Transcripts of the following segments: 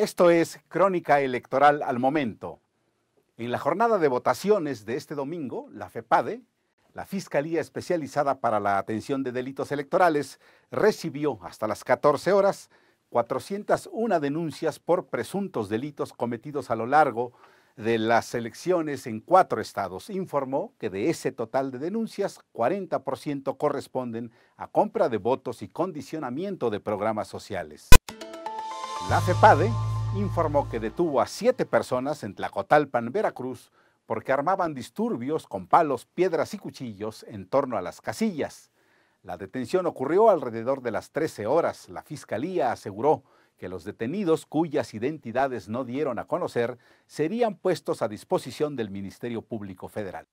Esto es Crónica Electoral al Momento. En la jornada de votaciones de este domingo, la FEPADE, la Fiscalía Especializada para la Atención de Delitos Electorales, recibió hasta las 14 horas 401 denuncias por presuntos delitos cometidos a lo largo de las elecciones en cuatro estados. Informó que de ese total de denuncias, 40% corresponden a compra de votos y condicionamiento de programas sociales. La CEPADE informó que detuvo a siete personas en Tlacotalpan, Veracruz, porque armaban disturbios con palos, piedras y cuchillos en torno a las casillas. La detención ocurrió alrededor de las 13 horas. La fiscalía aseguró que los detenidos cuyas identidades no dieron a conocer serían puestos a disposición del Ministerio Público Federal.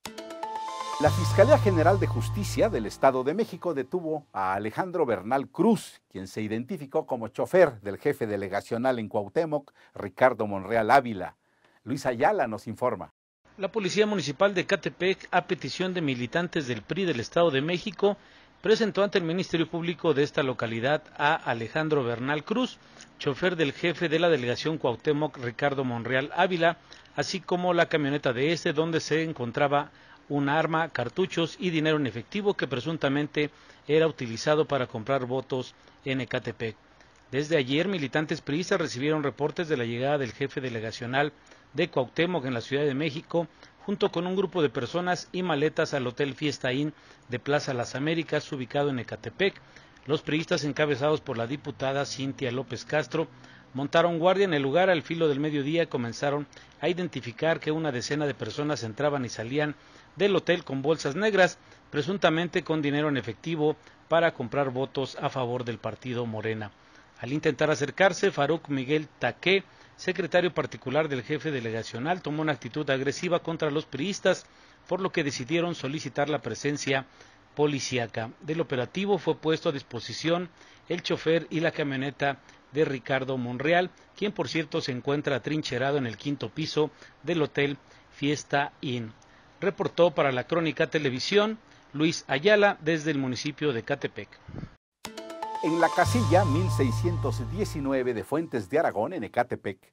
La Fiscalía General de Justicia del Estado de México detuvo a Alejandro Bernal Cruz, quien se identificó como chofer del jefe delegacional en Cuauhtémoc, Ricardo Monreal Ávila. Luis Ayala nos informa. La Policía Municipal de Catepec, a petición de militantes del PRI del Estado de México, presentó ante el Ministerio Público de esta localidad a Alejandro Bernal Cruz, chofer del jefe de la delegación Cuauhtémoc Ricardo Monreal Ávila, así como la camioneta de este donde se encontraba un arma, cartuchos y dinero en efectivo que presuntamente era utilizado para comprar votos en Ecatepec. Desde ayer, militantes priistas recibieron reportes de la llegada del jefe delegacional de Cuauhtémoc en la Ciudad de México, junto con un grupo de personas y maletas al Hotel Fiesta Inn de Plaza Las Américas, ubicado en Ecatepec. Los priistas encabezados por la diputada Cintia López Castro montaron guardia en el lugar al filo del mediodía y comenzaron a identificar que una decena de personas entraban y salían del hotel con bolsas negras, presuntamente con dinero en efectivo para comprar votos a favor del partido Morena. Al intentar acercarse, Faruk Miguel Taqué, secretario particular del jefe delegacional, tomó una actitud agresiva contra los priistas, por lo que decidieron solicitar la presencia policíaca. Del operativo fue puesto a disposición el chofer y la camioneta de Ricardo Monreal, quien por cierto se encuentra trincherado en el quinto piso del Hotel Fiesta Inn. Reportó para la Crónica Televisión Luis Ayala desde el municipio de Catepec. En la casilla 1619 de Fuentes de Aragón, en Ecatepec,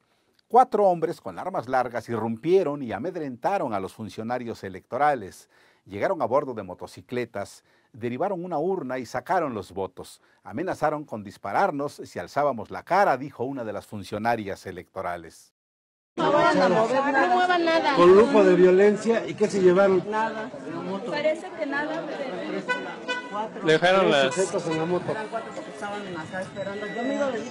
cuatro hombres con armas largas irrumpieron y amedrentaron a los funcionarios electorales. Llegaron a bordo de motocicletas, derivaron una urna y sacaron los votos. Amenazaron con dispararnos si alzábamos la cara, dijo una de las funcionarias electorales. No, muevan nada. nada. Con lujo de violencia y qué se llevaron. Nada. Parece que nada. Pero... Dejaron las. en la moto.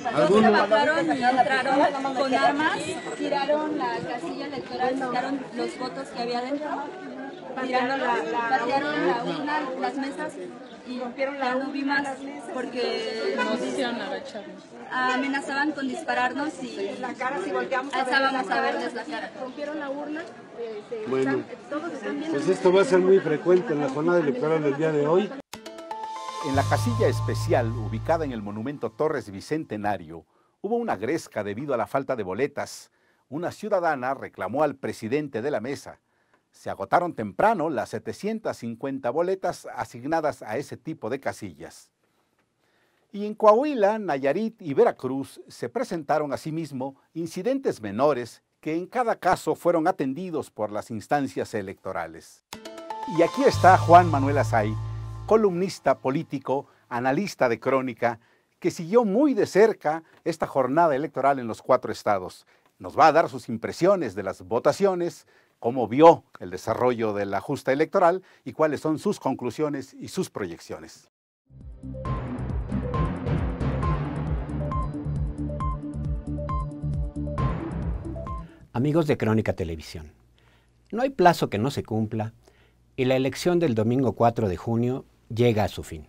bajaron, y entraron con armas, tiraron la casilla electoral, sacaron los votos que había dentro tirando la, urna, las mesas y rompieron la más porque nos hicieron amenazaban con dispararnos y pues la cara si volteamos alzábamos a verles la cara. Rompieron la urna. Este, bueno, pues esto va a ser muy frecuente en la jornada electoral del día de hoy. En la casilla especial ubicada en el monumento Torres Bicentenario hubo una gresca debido a la falta de boletas. Una ciudadana reclamó al presidente de la mesa se agotaron temprano las 750 boletas asignadas a ese tipo de casillas. Y en Coahuila, Nayarit y Veracruz se presentaron asimismo incidentes menores que en cada caso fueron atendidos por las instancias electorales. Y aquí está Juan Manuel Asay, columnista político, analista de crónica, que siguió muy de cerca esta jornada electoral en los cuatro estados. Nos va a dar sus impresiones de las votaciones, cómo vio el desarrollo de la justa electoral y cuáles son sus conclusiones y sus proyecciones. Amigos de Crónica Televisión, no hay plazo que no se cumpla y la elección del domingo 4 de junio llega a su fin.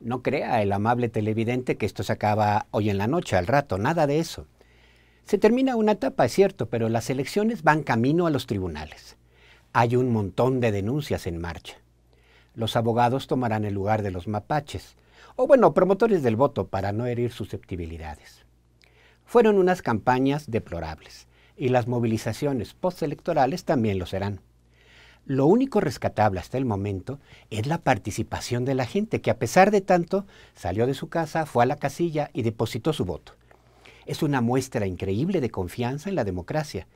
No crea el amable televidente que esto se acaba hoy en la noche, al rato, nada de eso. Se termina una etapa, es cierto, pero las elecciones van camino a los tribunales. Hay un montón de denuncias en marcha. Los abogados tomarán el lugar de los mapaches, o bueno, promotores del voto para no herir susceptibilidades. Fueron unas campañas deplorables, y las movilizaciones postelectorales también lo serán. Lo único rescatable hasta el momento es la participación de la gente que a pesar de tanto salió de su casa, fue a la casilla y depositó su voto es una muestra increíble de confianza en la democracia,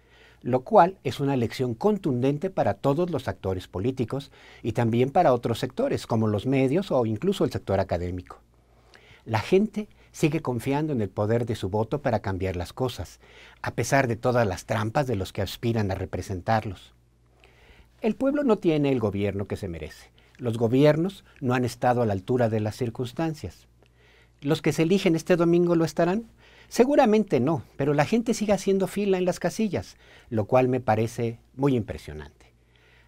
lo cual es una lección contundente para todos los actores políticos y también para otros sectores, como los medios o incluso el sector académico. La gente sigue confiando en el poder de su voto para cambiar las cosas, a pesar de todas las trampas de los que aspiran a representarlos. El pueblo no tiene el gobierno que se merece. Los gobiernos no han estado a la altura de las circunstancias. ¿Los que se eligen este domingo lo estarán? Seguramente no, pero la gente sigue haciendo fila en las casillas, lo cual me parece muy impresionante.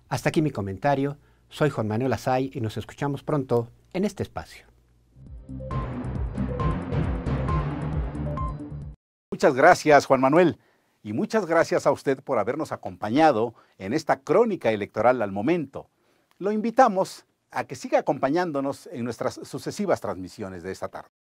Hasta aquí mi comentario. Soy Juan Manuel Asay y nos escuchamos pronto en este espacio. Muchas gracias, Juan Manuel, y muchas gracias a usted por habernos acompañado en esta crónica electoral al momento. Lo invitamos a que siga acompañándonos en nuestras sucesivas transmisiones de esta tarde.